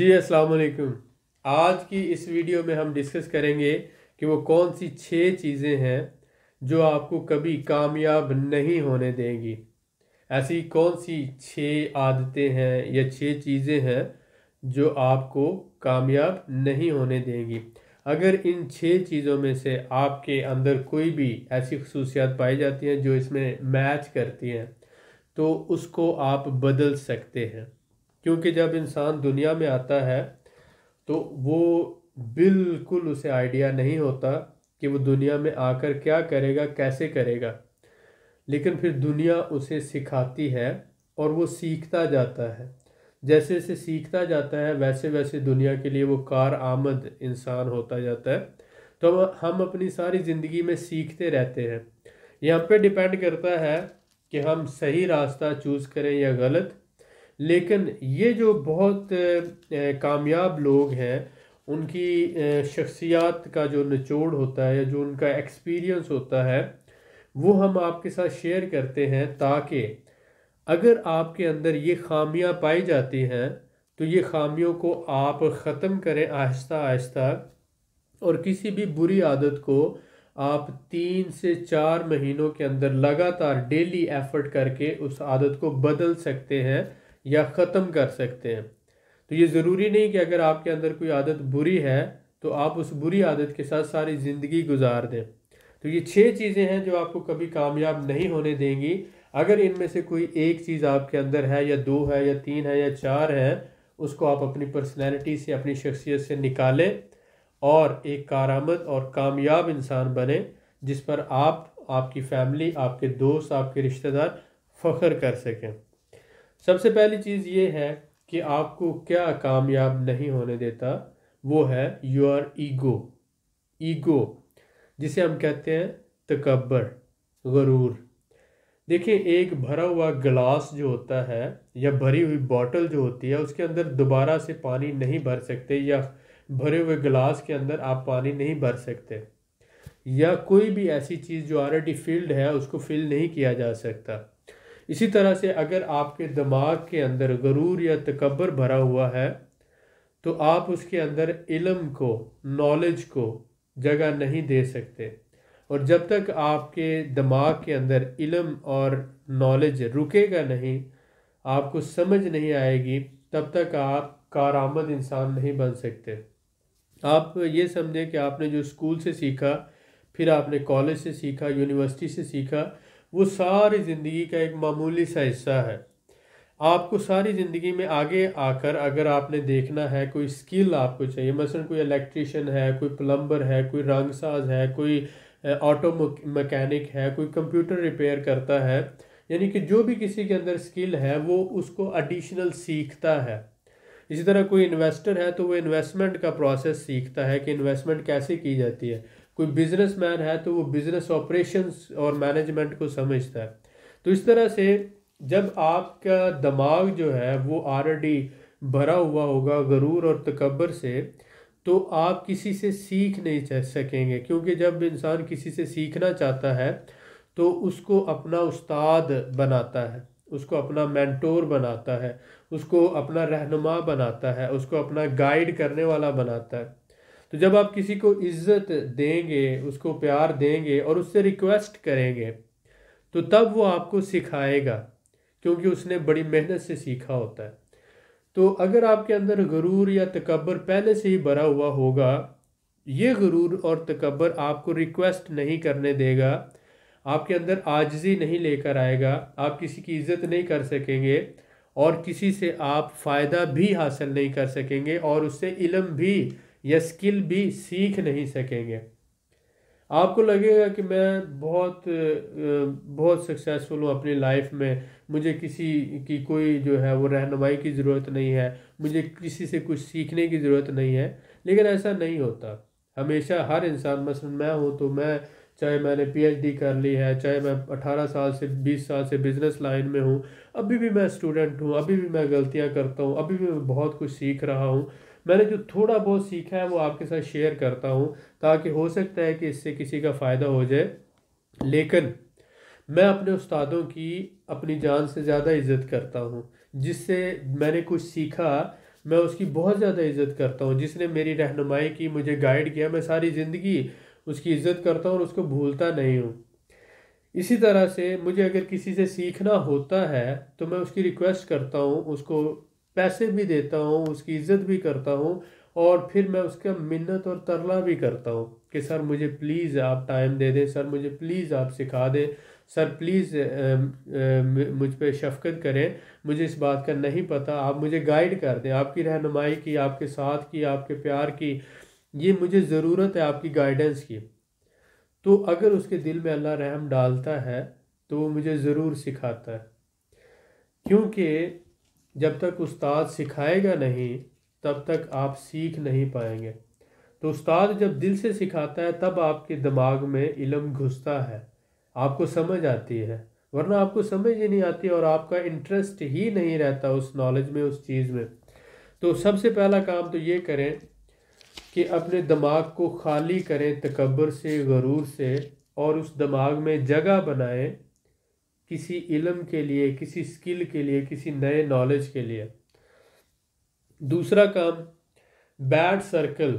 जी अस्सलाम वालेकुम आज की इस वीडियो में हम डिस्कस करेंगे कि वो कौन सी छः चीज़ें हैं जो आपको कभी कामयाब नहीं होने देंगी ऐसी कौन सी छः आदतें हैं या छः चीज़ें हैं जो आपको कामयाब नहीं होने देंगी अगर इन छः चीज़ों में से आपके अंदर कोई भी ऐसी खसूसियात पाई जाती हैं जो इसमें मैच करती हैं तो उसको आप बदल सकते हैं क्योंकि जब इंसान दुनिया में आता है तो वो बिल्कुल उसे आइडिया नहीं होता कि वो दुनिया में आकर क्या करेगा कैसे करेगा लेकिन फिर दुनिया उसे सिखाती है और वो सीखता जाता है जैसे जैसे सीखता जाता है वैसे वैसे दुनिया के लिए वो कार आमद इंसान होता जाता है तो हम अपनी सारी ज़िंदगी में सीखते रहते हैं यहाँ पे डिपेंड करता है कि हम सही रास्ता चूज़ करें या गलत लेकिन ये जो बहुत कामयाब लोग हैं उनकी शख्सियत का जो निचोड़ होता है जो उनका एक्सपीरियंस होता है वो हम आपके साथ शेयर करते हैं ताकि अगर आपके अंदर ये खामियां पाई जाती हैं तो ये खामियों को आप ख़त्म करें आहिस्ता आहिस्ता और किसी भी बुरी आदत को आप तीन से चार महीनों के अंदर लगातार डेली एफर्ट करके उस आदत को बदल सकते हैं या ख़त्म कर सकते हैं तो ये ज़रूरी नहीं कि अगर आपके अंदर कोई आदत बुरी है तो आप उस बुरी आदत के साथ सारी ज़िंदगी गुजार दें तो ये छः चीज़ें हैं जो आपको कभी कामयाब नहीं होने देंगी अगर इनमें से कोई एक चीज़ आपके अंदर है या दो है या तीन है या चार है उसको आप अपनी पर्सनैलिटी से अपनी शख्सियत से निकालें और एक कारामद और कामयाब इंसान बने जिस पर आप आपकी फैमिली आपके दोस्त आपके रिश्तेदार फ़ख्र कर सकें सबसे पहली चीज़ ये है कि आपको क्या कामयाब नहीं होने देता वो है योर ईगो ईगो जिसे हम कहते हैं तकबर गरूर देखिए एक भरा हुआ गिलास जो होता है या भरी हुई बॉटल जो होती है उसके अंदर दोबारा से पानी नहीं भर सकते या भरे हुए गिलास के अंदर आप पानी नहीं भर सकते या कोई भी ऐसी चीज़ जो ऑलरेडी फिल्ड है उसको फिल नहीं किया जा सकता इसी तरह से अगर आपके दिमाग के अंदर गरूर या तकबर भरा हुआ है तो आप उसके अंदर इलम को नॉलेज को जगह नहीं दे सकते और जब तक आपके दिमाग के अंदर इलम और नॉलेज रुकेगा नहीं आपको समझ नहीं आएगी तब तक आप कारामद इंसान नहीं बन सकते आप ये समझें कि आपने जो स्कूल से सीखा फिर आपने कॉलेज से सीखा यूनिवर्सिटी से सीखा वो सारी ज़िंदगी का एक मामूली सा हिस्सा है आपको सारी ज़िंदगी में आगे आकर अगर आपने देखना है कोई स्किल आपको चाहिए मसलन कोई इलेक्ट्रिशियन है कोई प्लम्बर है कोई रंगसाज है कोई ऑटो मैकेनिक है कोई कंप्यूटर रिपेयर करता है यानी कि जो भी किसी के अंदर स्किल है वो उसको एडिशनल सीखता है इसी तरह कोई इन्वेस्टर है तो वो इन्वेस्टमेंट का प्रोसेस सीखता है कि इन्वेस्टमेंट कैसे की जाती है कोई बिजनेसमैन है तो वो बिजनेस ऑपरेशंस और मैनेजमेंट को समझता है तो इस तरह से जब आपका दिमाग जो है वो ऑलरेडी भरा हुआ होगा गरूर और तकबर से तो आप किसी से सीख नहीं चाह सकेंगे क्योंकि जब इंसान किसी से सीखना चाहता है तो उसको अपना उस्ताद बनाता है उसको अपना मेंटोर बनाता है उसको अपना रहनुमा बनाता है उसको अपना गाइड करने वाला बनाता है तो जब आप किसी को इज्जत देंगे उसको प्यार देंगे और उससे रिक्वेस्ट करेंगे तो तब वो आपको सिखाएगा क्योंकि उसने बड़ी मेहनत से सीखा होता है तो अगर आपके अंदर गरूर या तकबर पहले से ही भरा हुआ होगा ये गरूर और तकबर आपको रिक्वेस्ट नहीं करने देगा आपके अंदर आजजी नहीं लेकर आएगा आप किसी की इज्जत नहीं कर सकेंगे और किसी से आप फ़ायदा भी हासिल नहीं कर सकेंगे और उससे इलम भी या स्किल भी सीख नहीं सकेंगे आपको लगेगा कि मैं बहुत बहुत सक्सेसफुल हूँ अपनी लाइफ में मुझे किसी की कोई जो है वो रहनुमाई की ज़रूरत नहीं है मुझे किसी से कुछ सीखने की ज़रूरत नहीं है लेकिन ऐसा नहीं होता हमेशा हर इंसान मसलन मैं हूँ तो मैं चाहे मैंने पीएचडी कर ली है चाहे मैं 18 साल से 20 साल से बिज़नेस लाइन में हूँ अभी भी मैं स्टूडेंट हूँ अभी भी मैं गलतियाँ करता हूँ अभी भी मैं बहुत कुछ सीख रहा हूँ मैंने जो थोड़ा बहुत सीखा है वो आपके साथ शेयर करता हूँ ताकि हो सकता है कि इससे किसी का फ़ायदा हो जाए लेकिन मैं अपने उस्तादों की अपनी जान से ज़्यादा इज़्ज़त करता हूँ जिससे मैंने कुछ सीखा मैं उसकी बहुत ज़्यादा इज़्ज़त करता हूँ जिसने मेरी रहनुमाई की मुझे गाइड किया मैं सारी ज़िंदगी उसकी इज़्ज़त करता हूँ और उसको भूलता नहीं हूँ इसी तरह से मुझे अगर किसी से सीखना होता है तो मैं उसकी रिक्वेस्ट करता हूँ उसको पैसे भी देता हूँ उसकी इज्जत भी करता हूँ और फिर मैं उसका मिन्नत और तरला भी करता हूँ कि सर मुझे प्लीज़ आप टाइम दे दें सर मुझे प्लीज़ आप सिखा दें सर प्लीज़ मुझ पर शफकत करें मुझे इस बात का नहीं पता आप मुझे गाइड कर दें आपकी रहनुमाई की आपके साथ की आपके प्यार की ये मुझे ज़रूरत है आपकी गाइडेंस की तो अगर उसके दिल में अल्लाह रहम डालता है तो वो मुझे ज़रूर सिखाता है क्योंकि जब तक उस्ताद सिखाएगा नहीं तब तक आप सीख नहीं पाएंगे तो उस्ताद जब दिल से सिखाता है तब आपके दिमाग में इलम घुसता है आपको समझ आती है वरना आपको समझ ही नहीं आती और आपका इंटरेस्ट ही नहीं रहता उस नॉलेज में उस चीज़ में तो सबसे पहला काम तो ये करें कि अपने दिमाग को खाली करें तकबर से गरूर से और उस दिमाग में जगह बनाएं किसी इलम के लिए किसी स्किल के लिए किसी नए नॉलेज के लिए दूसरा काम बैड सर्कल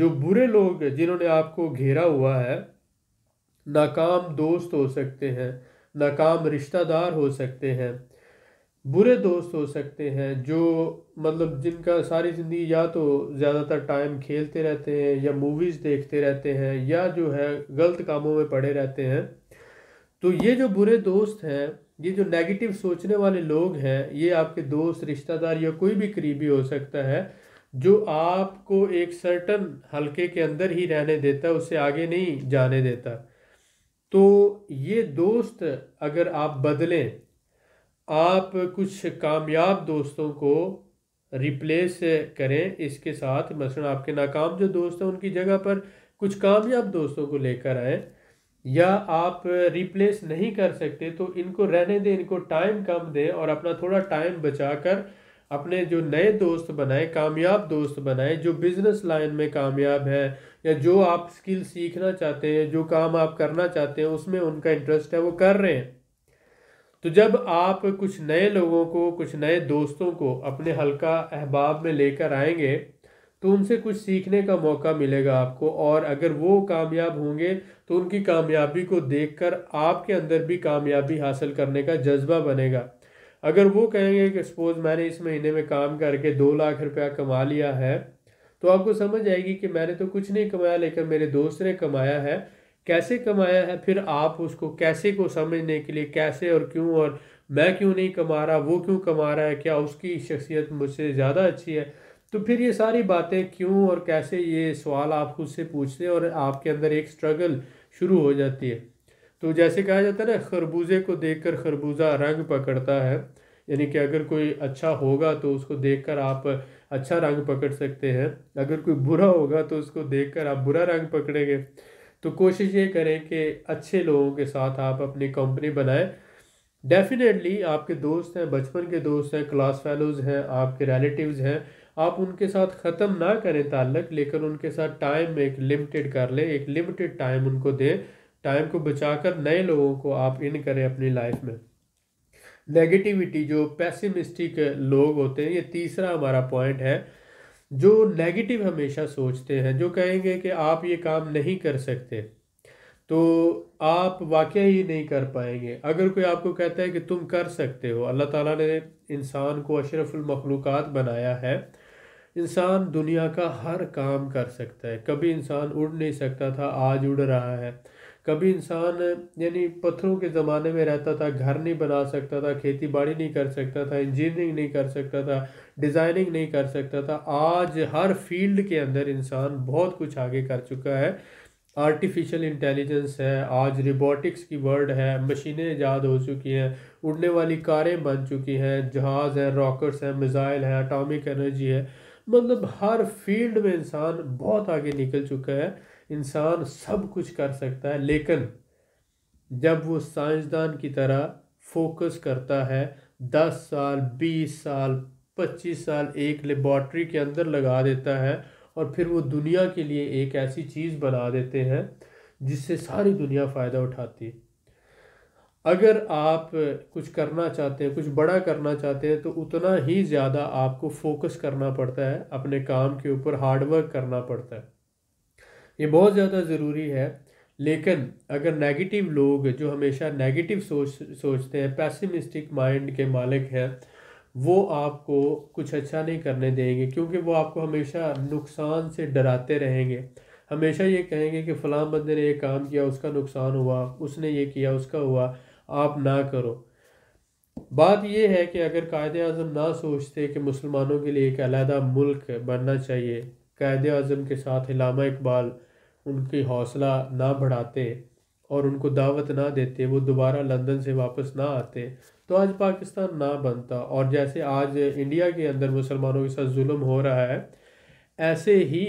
जो बुरे लोग जिन्होंने आपको घेरा हुआ है नाकाम दोस्त हो सकते हैं नाकाम रिश्तेदार हो सकते हैं बुरे दोस्त हो सकते हैं जो मतलब जिनका सारी ज़िंदगी या तो ज़्यादातर टाइम खेलते रहते हैं या मूवीज़ देखते रहते हैं या जो है गलत कामों में पड़े रहते हैं तो ये जो बुरे दोस्त हैं ये जो नेगेटिव सोचने वाले लोग हैं ये आपके दोस्त रिश्तेदार या कोई भी करीबी हो सकता है जो आपको एक सर्टन हलके के अंदर ही रहने देता है उससे आगे नहीं जाने देता तो ये दोस्त अगर आप बदलें आप कुछ कामयाब दोस्तों को रिप्लेस करें इसके साथ मसलन आपके नाकाम जो दोस्त हैं उनकी जगह पर कुछ कामयाब दोस्तों को लेकर आएँ या आप रिप्लेस नहीं कर सकते तो इनको रहने दें इनको टाइम कम दें और अपना थोड़ा टाइम बचा कर अपने जो नए दोस्त बनाए कामयाब दोस्त बनाए जो बिजनेस लाइन में कामयाब है या जो आप स्किल सीखना चाहते हैं जो काम आप करना चाहते हैं उसमें उनका इंटरेस्ट है वो कर रहे हैं तो जब आप कुछ नए लोगों को कुछ नए दोस्तों को अपने हल्का अहबाब में लेकर आएंगे तो उनसे कुछ सीखने का मौका मिलेगा आपको और अगर वो कामयाब होंगे तो उनकी कामयाबी को देखकर आपके अंदर भी कामयाबी हासिल करने का जज्बा बनेगा अगर वो कहेंगे कि सपोज मैंने इस महीने में काम करके दो लाख रुपया कमा लिया है तो आपको समझ आएगी कि मैंने तो कुछ नहीं कमाया लेकिन मेरे दोस्त ने कमाया है कैसे कमाया है फिर आप उसको कैसे को समझने के लिए कैसे और क्यों और मैं क्यों नहीं कमा रहा वो क्यों कमा रहा है क्या उसकी शख्सियत मुझसे ज़्यादा अच्छी है तो फिर ये सारी बातें क्यों और कैसे ये सवाल आप खुद से पूछते हैं और आपके अंदर एक स्ट्रगल शुरू हो जाती है तो जैसे कहा जाता है ना खरबूजे को देखकर खरबूजा रंग पकड़ता है यानी कि अगर कोई अच्छा होगा तो उसको देखकर आप अच्छा रंग पकड़ सकते हैं अगर कोई बुरा होगा तो उसको देखकर आप बुरा रंग पकड़ेंगे तो कोशिश ये करें कि अच्छे लोगों के साथ आप अपनी कंपनी बनाएं डेफिनेटली आपके दोस्त हैं बचपन के दोस्त हैं क्लास फेलोज़ हैं आपके रिलेटिव्स हैं आप उनके साथ ख़त्म ना करें ताल्लक लेकिन उनके साथ टाइम में एक लिमिटेड कर लें एक लिमिटेड टाइम उनको दें टाइम को बचाकर नए लोगों को आप इन करें अपनी लाइफ में नेगेटिविटी जो पैसिमिस्टिक लोग होते हैं ये तीसरा हमारा पॉइंट है जो नेगेटिव हमेशा सोचते हैं जो कहेंगे कि आप ये काम नहीं कर सकते तो आप वाक्य ही नहीं कर पाएंगे अगर कोई आपको कहता है कि तुम कर सकते हो अल्लाह ताला ने इंसान को अशरफुल मखलूक़ात बनाया है इंसान दुनिया का हर काम कर सकता है कभी इंसान उड़ नहीं सकता था आज उड़ रहा है कभी इंसान यानी पत्थरों के ज़माने में रहता था घर नहीं बना सकता था खेती बाड़ी नहीं कर सकता था इंजीनियरिंग नहीं कर सकता था डिज़ाइनिंग नहीं कर सकता था आज हर फील्ड के अंदर इंसान बहुत कुछ आगे कर चुका है आर्टिफिशियल इंटेलिजेंस है आज रिबोटिक्स की वर्ड है मशीनें ईजाद हो चुकी हैं उड़ने वाली कारें बन चुकी हैं जहाज़ हैं रॉकेट्स हैं मिज़ाइल हैं अटामिक एनर्जी है मतलब हर फील्ड में इंसान बहुत आगे निकल चुका है इंसान सब कुछ कर सकता है लेकिन जब वो साइंसदान की तरह फोकस करता है दस साल बीस साल पच्चीस साल एक लेबॉर्ट्री के अंदर लगा देता है और फिर वो दुनिया के लिए एक ऐसी चीज़ बना देते हैं जिससे सारी दुनिया फ़ायदा उठाती है अगर आप कुछ करना चाहते हैं कुछ बड़ा करना चाहते हैं तो उतना ही ज़्यादा आपको फोकस करना पड़ता है अपने काम के ऊपर हार्डवर्क करना पड़ता है ये बहुत ज़्यादा ज़रूरी है लेकिन अगर नेगेटिव लोग जो हमेशा नेगेटिव सोच सोचते हैं पैसिमिस्टिक माइंड के मालिक हैं वो आपको कुछ अच्छा नहीं करने देंगे क्योंकि वो आपको हमेशा नुकसान से डराते रहेंगे हमेशा ये कहेंगे कि फ़लाँ बंदे ने ये काम किया उसका नुकसान हुआ उसने ये किया उसका हुआ आप ना करो बात यह है कि अगर कायद अजम ना सोचते कि मुसलमानों के लिए एक अलहदा मुल्क बनना चाहिए कायद अजम के साथ इलामा इकबाल उनकी हौसला ना बढ़ाते और उनको दावत ना देते वो दोबारा लंदन से वापस ना आते तो आज पाकिस्तान ना बनता और जैसे आज इंडिया के अंदर मुसलमानों के साथ जुल्म हो रहा है ऐसे ही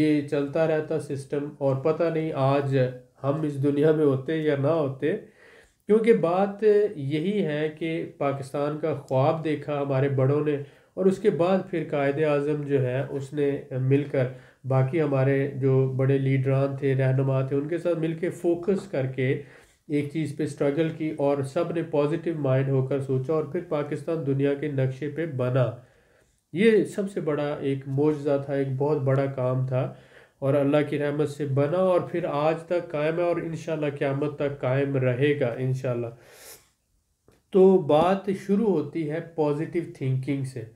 ये चलता रहता सिस्टम और पता नहीं आज हम इस दुनिया में होते या ना होते क्योंकि बात यही है कि पाकिस्तान का ख्वाब देखा हमारे बड़ों ने और उसके बाद फिर कायद अज़म जो है उसने मिलकर बाकी हमारे जो बड़े लीडरान थे रहनुमा थे उनके साथ मिलके फोकस करके एक चीज़ पे स्ट्रगल की और सब ने पॉजिटिव माइंड होकर सोचा और फिर पाकिस्तान दुनिया के नक्शे पे बना ये सबसे बड़ा एक मोजा था एक बहुत बड़ा काम था और अल्लाह की रहमत से बना और फिर आज तक कायम है और इन श्यामत तक कायम रहेगा इन तो बात शुरू होती है पॉजिटिव थिंकिंग से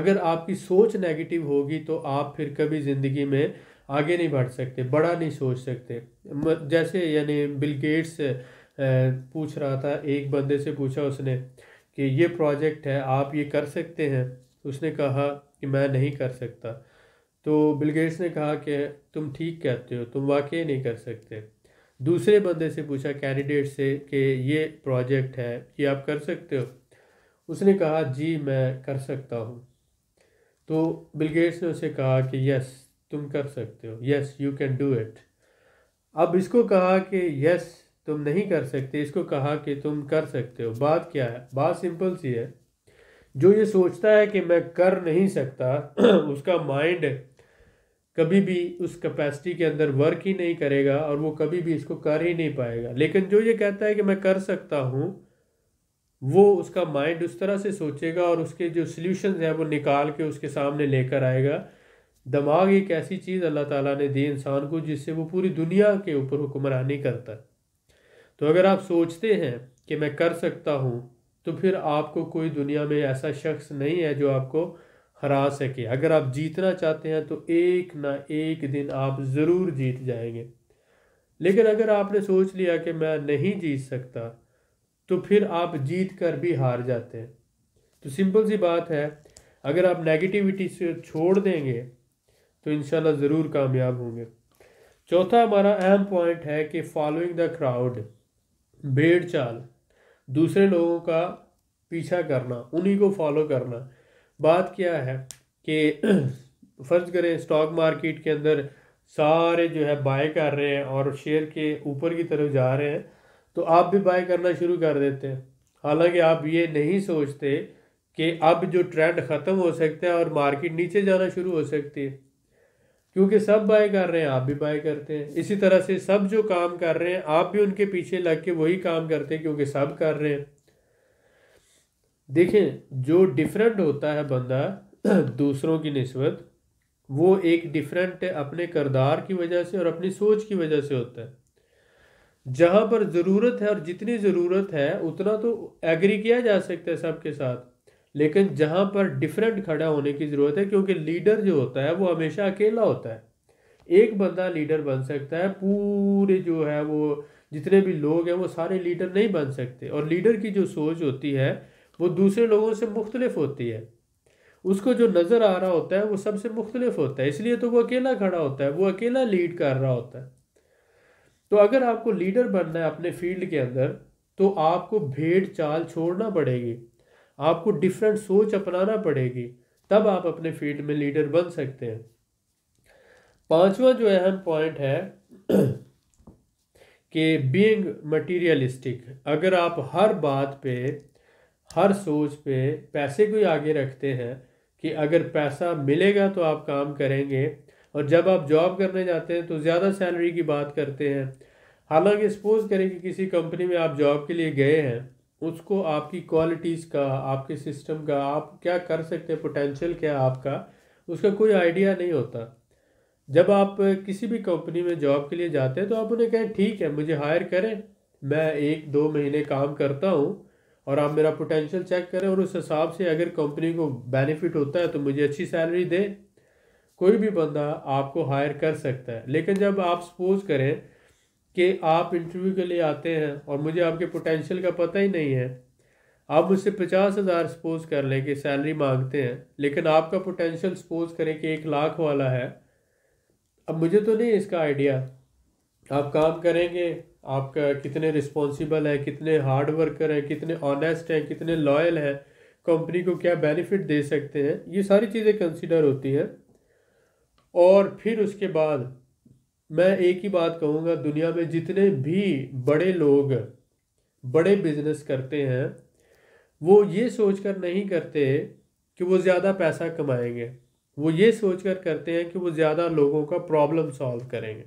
अगर आपकी सोच नेगेटिव होगी तो आप फिर कभी ज़िंदगी में आगे नहीं बढ़ सकते बड़ा नहीं सोच सकते जैसे यानी बिल गेट्स पूछ रहा था एक बंदे से पूछा उसने कि ये प्रोजेक्ट है आप ये कर सकते हैं उसने कहा कि मैं नहीं कर सकता तो बिलगेट्स ने कहा कि तुम ठीक कहते हो तुम वाकई नहीं कर सकते दूसरे बंदे से पूछा कैंडिडेट से कि ये प्रोजेक्ट है कि आप कर सकते हो उसने कहा जी मैं कर सकता हूँ तो बिलगेट्स ने उसे कहा कि यस तुम कर सकते हो yes you can do it अब इसको कहा कि यस तुम नहीं कर सकते इसको कहा कि तुम कर सकते हो बात क्या है बात सिंपल सी है जो ये सोचता है कि मैं कर नहीं सकता उसका माइंड कभी भी उस कैपेसिटी के अंदर वर्क ही नहीं करेगा और वो कभी भी इसको कर ही नहीं पाएगा लेकिन जो ये कहता है कि मैं कर सकता हूँ वो उसका माइंड उस तरह से सोचेगा और उसके जो सल्यूशन है वो निकाल के उसके सामने लेकर आएगा दिमाग एक ऐसी चीज़ अल्लाह ताला ने दी इंसान को जिससे वो पूरी दुनिया के ऊपर हुक्मरानी करता है तो अगर आप सोचते हैं कि मैं कर सकता हूँ तो फिर आपको कोई दुनिया में ऐसा शख्स नहीं है जो आपको हरा सके अगर आप जीतना चाहते हैं तो एक ना एक दिन आप ज़रूर जीत जाएंगे लेकिन अगर आपने सोच लिया कि मैं नहीं जीत सकता तो फिर आप जीत कर भी हार जाते हैं तो सिंपल सी बात है अगर आप नेगेटिविटी से छोड़ देंगे तो इन ज़रूर कामयाब होंगे चौथा हमारा अहम पॉइंट है कि फॉलोइंग द क्राउड भेड़ चाल दूसरे लोगों का पीछा करना उन्हीं को फॉलो करना बात क्या है कि फ़र्ज़ करें स्टॉक मार्केट के अंदर सारे जो है बाय कर रहे हैं और शेयर के ऊपर की तरफ जा रहे हैं तो आप भी बाय करना शुरू कर देते हैं हालांकि आप ये नहीं सोचते कि अब जो ट्रेंड ख़त्म हो सकता है और मार्केट नीचे जाना शुरू हो सकती है क्योंकि सब बाय कर रहे हैं आप भी बाय करते हैं इसी तरह से सब जो काम कर रहे हैं आप भी उनके पीछे लग के वही काम करते हैं क्योंकि सब कर रहे हैं देखिए जो डिफरेंट होता है बंदा दूसरों की नस्बत वो एक डिफरेंट अपने करदार की वजह से और अपनी सोच की वजह से होता है जहाँ पर ज़रूरत है और जितनी ज़रूरत है उतना तो एग्री किया जा सकता है सबके साथ लेकिन जहाँ पर डिफरेंट खड़ा होने की ज़रूरत है क्योंकि लीडर जो होता है वो हमेशा अकेला होता है एक बंदा लीडर बन सकता है पूरे जो है वो जितने भी लोग हैं वो सारे लीडर नहीं बन सकते और लीडर की जो सोच होती है वो दूसरे लोगों से मुख्तलिफ होती है उसको जो नज़र आ रहा होता है वो सबसे मुख्तलिफ होता है इसलिए तो वो अकेला खड़ा होता है वो अकेला लीड कर रहा होता है तो अगर आपको लीडर बनना है अपने फील्ड के अंदर तो आपको भेड़ चाल छोड़ना पड़ेगी आपको डिफरेंट सोच अपनाना पड़ेगी तब आप अपने फील्ड में लीडर बन सकते हैं पांचवा जो अहम पॉइंट है कि बीइंग मटेरियलिस्टिक अगर आप हर बात पे हर सोच पे पैसे को ही आगे रखते हैं कि अगर पैसा मिलेगा तो आप काम करेंगे और जब आप जॉब करने जाते हैं तो ज़्यादा सैलरी की बात करते हैं हालांकि सपोज करें कि किसी कंपनी में आप जॉब के लिए गए हैं उसको आपकी क्वालिटीज़ का आपके सिस्टम का आप क्या कर सकते हैं पोटेंशियल क्या है आपका उसका कोई आइडिया नहीं होता जब आप किसी भी कंपनी में जॉब के लिए जाते हैं तो आप उन्हें कहें ठीक है मुझे हायर करें मैं एक दो महीने काम करता हूँ और आप मेरा पोटेंशियल चेक करें और उस हिसाब से अगर कंपनी को बेनिफिट होता है तो मुझे अच्छी सैलरी दे कोई भी बंदा आपको हायर कर सकता है लेकिन जब आप सपोज करें कि आप इंटरव्यू के लिए आते हैं और मुझे आपके पोटेंशियल का पता ही नहीं है आप मुझसे पचास हज़ार सपोज कर लें कि सैलरी मांगते हैं लेकिन आपका पोटेंशियल सपोज करें कि एक लाख वाला है अब मुझे तो नहीं इसका आइडिया आप काम करेंगे आपका कितने रिस्पॉन्सिबल हैं कितने हार्ड वर्कर हैं कितने ऑनेस्ट हैं कितने लॉयल हैं कंपनी को क्या बेनिफिट दे सकते हैं ये सारी चीज़ें कंसिडर होती हैं और फिर उसके बाद मैं एक ही बात कहूँगा दुनिया में जितने भी बड़े लोग बड़े बिजनेस करते हैं वो ये सोच कर नहीं करते कि वो ज़्यादा पैसा कमाएंगे वो ये सोच कर करते हैं कि वो ज़्यादा लोगों का प्रॉब्लम सॉल्व करेंगे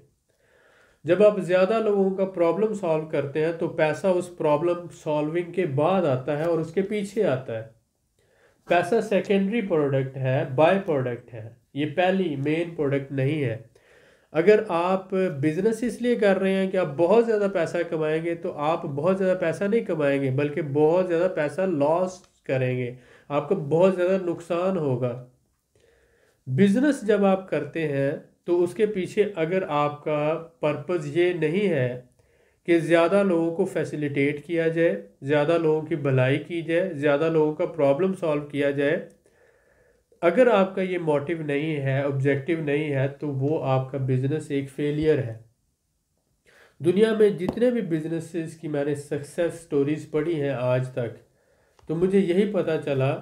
जब आप ज़्यादा लोगों का प्रॉब्लम सॉल्व करते हैं तो पैसा उस प्रॉब्लम सॉल्विंग के बाद आता है और उसके पीछे आता है पैसा सेकेंडरी प्रोडक्ट है बाय प्रोडक्ट है ये पहली मेन प्रोडक्ट नहीं है अगर आप बिज़नेस इसलिए कर रहे हैं कि आप बहुत ज़्यादा पैसा कमाएंगे तो आप बहुत ज़्यादा पैसा नहीं कमाएंगे बल्कि बहुत ज़्यादा पैसा लॉस करेंगे आपको बहुत ज़्यादा नुकसान होगा बिज़नेस जब आप करते हैं तो उसके पीछे अगर आपका पर्पज़ ये नहीं है कि ज़्यादा लोगों को फैसिलिटेट किया जाए ज़्यादा लोगों की भलाई की जाए ज़्यादा लोगों का प्रॉब्लम सॉल्व किया जाए अगर आपका ये मोटिव नहीं है ऑब्जेक्टिव नहीं है तो वो आपका बिज़नेस एक फेलियर है दुनिया में जितने भी बिजनेसेस की मैंने सक्सेस स्टोरीज पढ़ी हैं आज तक तो मुझे यही पता चला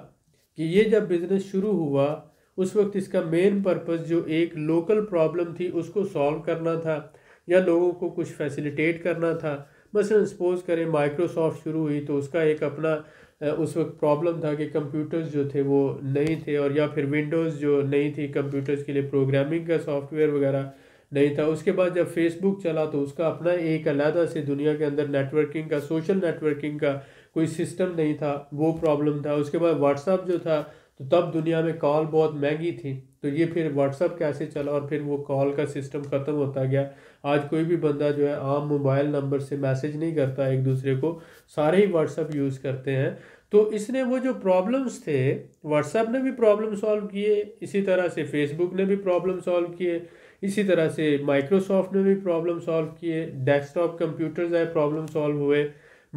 कि ये जब बिज़नेस शुरू हुआ उस वक्त इसका मेन पर्पस जो एक लोकल प्रॉब्लम थी उसको सॉल्व करना था या लोगों को कुछ फैसिलिटेट करना था मसलन सपोज करें माइक्रोसॉफ्ट शुरू हुई तो उसका एक अपना उस वक्त प्रॉब्लम था कि कंप्यूटर्स जो थे वो नहीं थे और या फिर विंडोज़ जो नहीं थी कंप्यूटर्स के लिए प्रोग्रामिंग का सॉफ्टवेयर वगैरह नहीं था उसके बाद जब फेसबुक चला तो उसका अपना एक अलहदा से दुनिया के अंदर नेटवर्किंग का सोशल नेटवर्किंग का कोई सिस्टम नहीं था वो प्रॉब्लम था उसके बाद व्हाट्सअप जो था तो तब दुनिया में कॉल बहुत महंगी थी तो ये फिर व्हाट्सअप कैसे चला और फिर वो कॉल का सिस्टम ख़त्म होता गया आज कोई भी बंदा जो है आम मोबाइल नंबर से मैसेज नहीं करता एक दूसरे को सारे ही व्हाट्सअप यूज़ करते हैं तो इसने वो जो प्रॉब्लम्स थे व्हाट्सएप ने भी प्रॉब्लम सॉल्व किए इसी तरह से फेसबुक ने भी प्रॉब्लम सॉल्व किए इसी तरह से माइक्रोसॉफ्ट ने भी प्रॉब्लम सॉल्व किए डेस्कटॉप कंप्यूटर्स आए प्रॉब्लम सॉल्व हुए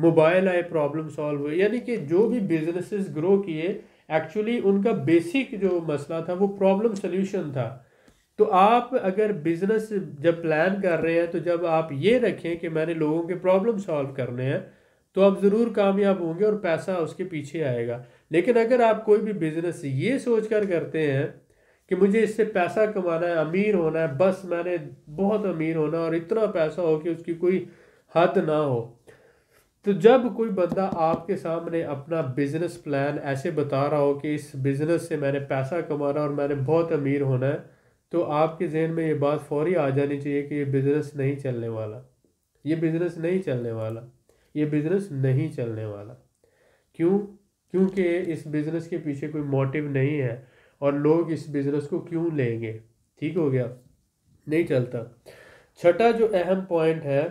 मोबाइल आए प्रॉब्लम सॉल्व हुए यानी कि जो भी बिजनेसेस ग्रो किए एक्चुअली उनका बेसिक जो मसला था वो प्रॉब्लम सोल्यूशन था तो आप अगर बिजनेस जब प्लान कर रहे हैं तो जब आप ये रखें कि मैंने लोगों के प्रॉब्लम सॉल्व करने हैं तो आप ज़रूर कामयाब होंगे और पैसा उसके पीछे आएगा लेकिन अगर आप कोई भी बिज़नेस ये सोच कर करते हैं कि मुझे इससे पैसा कमाना है अमीर होना है बस मैंने बहुत अमीर होना और इतना पैसा हो कि उसकी कोई हद ना हो तो जब कोई बंदा आपके सामने अपना बिजनेस प्लान ऐसे बता रहा हो कि इस बिज़नेस से मैंने पैसा कमाना और मैंने बहुत अमीर होना है तो आपके जहन में ये बात फौरी आ जानी चाहिए कि ये बिज़नेस नहीं चलने वाला ये बिज़नेस नहीं चलने वाला ये बिज़नेस नहीं चलने वाला क्यों क्योंकि इस बिज़नेस के पीछे कोई मोटिव नहीं है और लोग इस बिज़नेस को क्यों लेंगे ठीक हो गया नहीं चलता छठा जो अहम पॉइंट है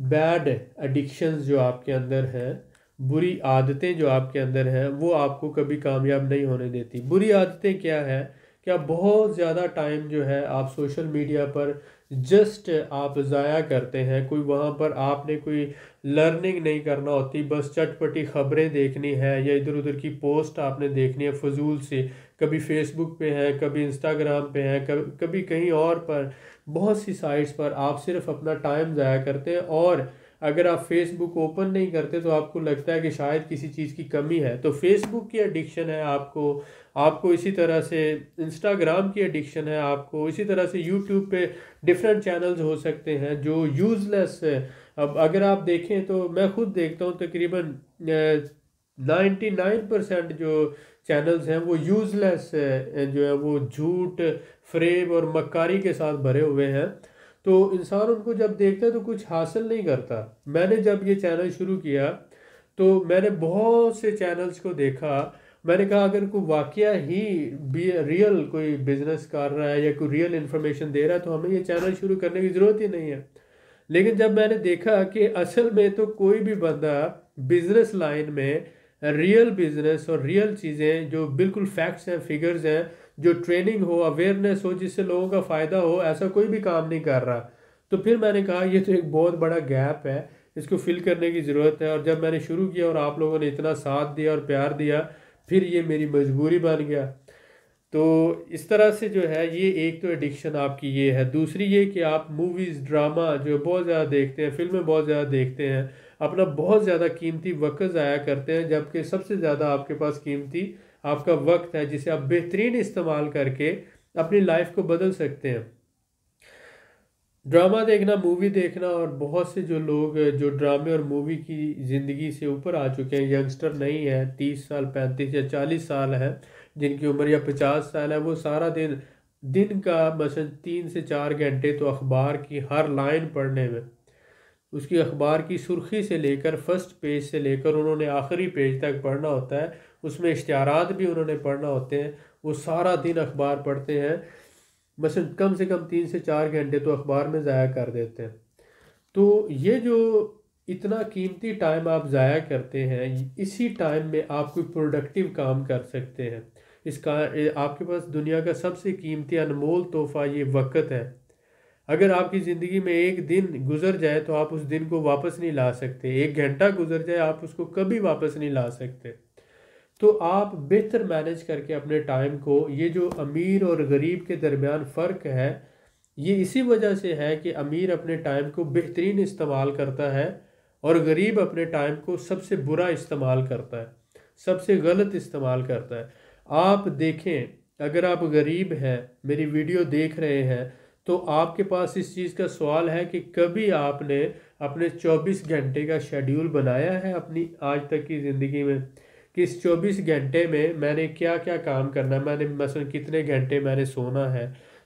बैड एडिक्शंस जो आपके अंदर हैं बुरी आदतें जो आपके अंदर हैं वो आपको कभी कामयाब नहीं होने देती बुरी आदतें क्या है कि आप बहुत ज़्यादा टाइम जो है आप सोशल मीडिया पर जस्ट आप ज़ाया करते हैं कोई वहाँ पर आपने कोई लर्निंग नहीं करना होती बस चटपटी खबरें देखनी है या इधर उधर की पोस्ट आपने देखनी है फजूल से कभी फेसबुक पे है कभी इंस्टाग्राम पे है कभी कभी कहीं और पर बहुत सी साइट्स पर आप सिर्फ अपना टाइम ज़ाया करते हैं और अगर आप फेसबुक ओपन नहीं करते तो आपको लगता है कि शायद किसी चीज़ की कमी है तो फेसबुक की एडिक्शन है आपको आपको इसी तरह से इंस्टाग्राम की एडिक्शन है आपको इसी तरह से यूट्यूब पे डिफरेंट चैनल्स हो सकते हैं जो यूज़लेस है अब अगर आप देखें तो मैं खुद देखता हूँ तकरीबन नाइन्टी नाइन परसेंट जो चैनल्स हैं वो यूज़लेस जो है वो झूठ फ्रेब और मक्कारी के साथ भरे हुए हैं तो इंसान उनको जब देखता है तो कुछ हासिल नहीं करता मैंने जब ये चैनल शुरू किया तो मैंने बहुत से चैनल्स को देखा मैंने कहा अगर कोई वाक़ ही बी रियल कोई बिजनेस कर रहा है या कोई रियल इन्फॉर्मेशन दे रहा है तो हमें ये चैनल शुरू करने की ज़रूरत ही नहीं है लेकिन जब मैंने देखा कि असल में तो कोई भी बंदा बिजनेस लाइन में रियल बिजनेस और रियल चीज़ें जो बिल्कुल फैक्ट्स हैं फिगर्स हैं जो ट्रेनिंग हो अवेयरनेस हो जिससे लोगों का फ़ायदा हो ऐसा कोई भी काम नहीं कर रहा तो फिर मैंने कहा ये तो एक बहुत बड़ा गैप है इसको फिल करने की ज़रूरत है और जब मैंने शुरू किया और आप लोगों ने इतना साथ दिया और प्यार दिया फिर ये मेरी मजबूरी बन गया तो इस तरह से जो है ये एक तो एडिक्शन आपकी ये है दूसरी ये कि आप मूवीज़ ड्रामा जो बहुत ज़्यादा देखते हैं फिल्में बहुत ज़्यादा देखते हैं अपना बहुत ज़्यादा कीमती वक्त ज़ाया करते हैं जबकि सबसे ज़्यादा आपके पास कीमती आपका वक्त है जिसे आप बेहतरीन इस्तेमाल करके अपनी लाइफ को बदल सकते हैं ड्रामा देखना मूवी देखना और बहुत से जो लोग जो ड्रामे और मूवी की ज़िंदगी से ऊपर आ चुके हैं यंगस्टर नहीं है तीस साल पैंतीस या चालीस साल है जिनकी उम्र या पचास साल है वो सारा दिन दिन का मसल तीन से चार घंटे तो अखबार की हर लाइन पढ़ने में उसकी अखबार की सुर्खी से लेकर फर्स्ट पेज से लेकर उन्होंने आखिरी पेज तक पढ़ना होता है उसमें इश्तारात भी उन्होंने पढ़ना होते हैं वो सारा दिन अखबार पढ़ते हैं बस कम से कम तीन से चार घंटे तो अखबार में ज़ाया कर देते हैं तो ये जो इतना कीमती टाइम आप ज़ाया करते हैं इसी टाइम में आप कोई प्रोडक्टिव काम कर सकते हैं इसका आपके पास दुनिया का सबसे कीमती अनमोल तोहफा ये वक्त है अगर आपकी ज़िंदगी में एक दिन गुजर जाए तो आप उस दिन को वापस नहीं ला सकते एक घंटा गुजर जाए आप उसको कभी वापस नहीं ला सकते तो आप बेहतर मैनेज करके अपने टाइम को ये जो अमीर और गरीब के दरमियान फ़र्क है ये इसी वजह से है कि अमीर अपने टाइम को बेहतरीन इस्तेमाल करता है और गरीब अपने टाइम को सबसे बुरा इस्तेमाल करता है सबसे गलत इस्तेमाल करता है आप देखें अगर आप गरीब हैं मेरी वीडियो देख रहे हैं तो आपके पास इस चीज़ का सवाल है कि कभी आपने अपने 24 घंटे का शेड्यूल बनाया है अपनी आज तक की ज़िंदगी में कि इस 24 घंटे में मैंने क्या क्या काम करना है मैंने मसलन कितने घंटे मैंने सोना है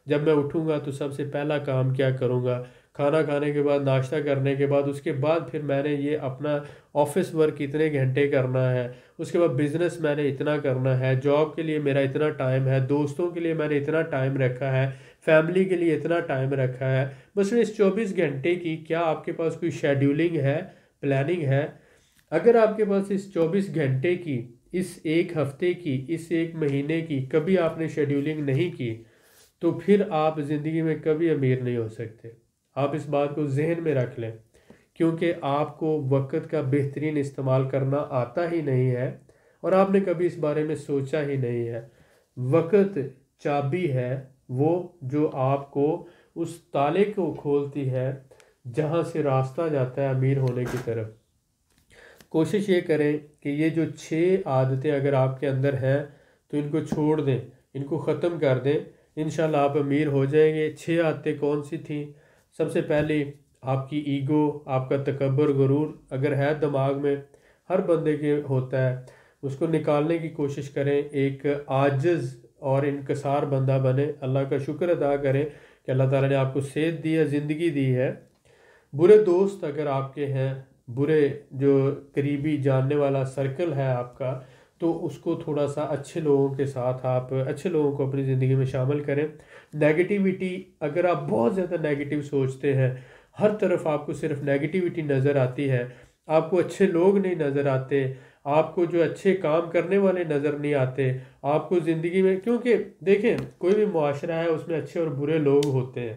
जब मैं उठूँगा तो सबसे पहला काम क्या करूँगा खाना खाने के बाद नाश्ता करने के बाद उसके बाद फिर मैंने ये अपना ऑफिस वर्क इतने घंटे करना है उसके बाद बिज़नेस मैंने इतना करना है जॉब के लिए मेरा इतना टाइम है दोस्तों के लिए मैंने इतना टाइम रखा है फैमिली के लिए इतना टाइम रखा है बस इस चौबीस घंटे की क्या आपके पास कोई शेड्यूलिंग है प्लानिंग है अगर आपके पास इस चौबीस घंटे की इस एक हफ्ते की इस एक महीने की कभी आपने शेड्यूलिंग नहीं की तो फिर आप ज़िंदगी में कभी अमीर नहीं हो सकते आप इस बात को जहन में रख लें क्योंकि आपको वक्त का बेहतरीन इस्तेमाल करना आता ही नहीं है और आपने कभी इस बारे में सोचा ही नहीं है वक्त चाबी है वो जो आपको उस ताले को खोलती है जहाँ से रास्ता जाता है अमीर होने की तरफ कोशिश ये करें कि ये जो छः आदतें अगर आपके अंदर हैं तो इनको छोड़ दें इनको ख़त्म कर दें इन आप अमीर हो जाएंगे छः आदतें कौन सी थी सबसे पहले आपकी ईगो आपका तकबर गुरूर अगर है दिमाग में हर बंदे के होता है उसको निकालने की कोशिश करें एक आजज़ और इनकसार बंदा बने अल्लाह का शुक्र अदा करें कि अल्लाह ताला ने आपको सेहत दी है ज़िंदगी दी है बुरे दोस्त अगर आपके हैं बुरे जो करीबी जानने वाला सर्कल है आपका तो उसको थोड़ा सा अच्छे लोगों के साथ आप अच्छे लोगों को अपनी ज़िंदगी में शामिल करें नेगेटिविटी अगर आप बहुत ज़्यादा नेगेटिव सोचते हैं हर तरफ आपको सिर्फ नेगेटिविटी नज़र आती है आपको अच्छे लोग नहीं नज़र आते आपको जो अच्छे काम करने वाले नज़र नहीं आते आपको ज़िंदगी में क्योंकि देखें कोई भी माशरा है उसमें अच्छे और बुरे लोग होते हैं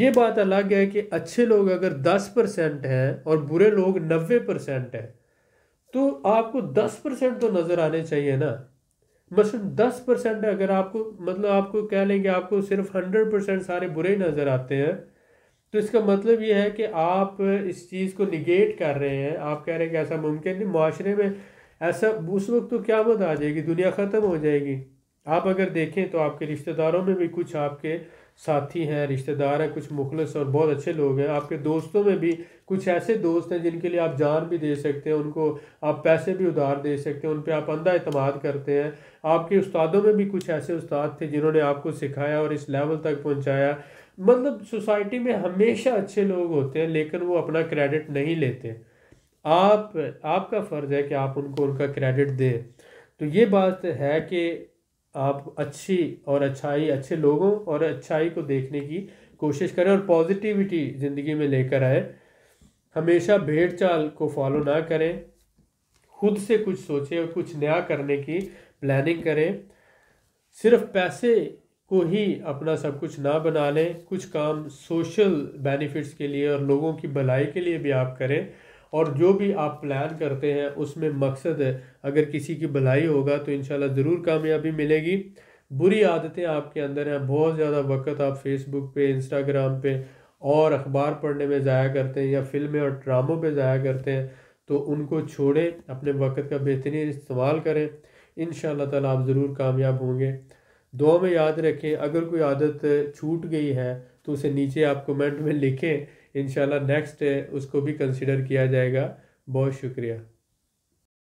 ये बात अलग है कि अच्छे लोग अगर दस परसेंट हैं और बुरे लोग नब्बे परसेंट हैं तो आपको दस परसेंट तो नज़र आने चाहिए ना मतलब दस परसेंट अगर आपको मतलब आपको कह लेंगे आपको सिर्फ हंड्रेड परसेंट सारे बुरे नज़र आते हैं तो इसका मतलब ये है कि आप इस चीज़ को निगेट कर रहे हैं आप कह रहे हैं कि ऐसा मुमकिन नहीं माशरे में ऐसा उस वक्त तो क्या मत आ जाएगी दुनिया ख़त्म हो जाएगी आप अगर देखें तो आपके रिश्तेदारों में भी कुछ आपके साथी हैं रिश्तेदार हैं कुछ मुखलस और बहुत अच्छे लोग हैं आपके दोस्तों में भी कुछ ऐसे दोस्त हैं जिनके लिए आप जान भी दे सकते हैं उनको आप पैसे भी उधार दे सकते हैं उन पर आप अंधा अतमाद करते हैं आपके उस्तादों में भी कुछ ऐसे उस्ताद थे जिन्होंने आपको सिखाया और इस लेवल तक पहुँचाया मतलब सोसाइटी में हमेशा अच्छे लोग होते हैं लेकिन वो अपना क्रेडिट नहीं लेते आप आपका फ़र्ज़ है कि आप उनको उनका क्रेडिट दें तो ये बात है कि आप अच्छी और अच्छाई अच्छे लोगों और अच्छाई को देखने की कोशिश करें और पॉजिटिविटी ज़िंदगी में लेकर आए हमेशा भेड़ चाल को फॉलो ना करें खुद से कुछ सोचें और कुछ नया करने की प्लानिंग करें सिर्फ पैसे को ही अपना सब कुछ ना बना लें कुछ काम सोशल बेनिफिट्स के लिए और लोगों की भलाई के लिए भी आप करें और जो भी आप प्लान करते हैं उसमें मकसद है अगर किसी की भलाई होगा तो इन ज़रूर कामयाबी मिलेगी बुरी आदतें आपके अंदर हैं बहुत ज़्यादा वक्त आप फेसबुक पे इंस्टाग्राम पे और अखबार पढ़ने में ज़ाया करते हैं या फिल्में और ड्रामों पे ज़ाया करते हैं तो उनको छोड़ें अपने वक्त का बेहतरीन इस्तेमाल करें इन ताला आप ज़रूर कामयाब होंगे दो में याद रखें अगर कोई आदत छूट गई है तो उसे नीचे आप कमेंट में लिखें इन नेक्स्ट उसको भी कंसिडर किया जाएगा बहुत शुक्रिया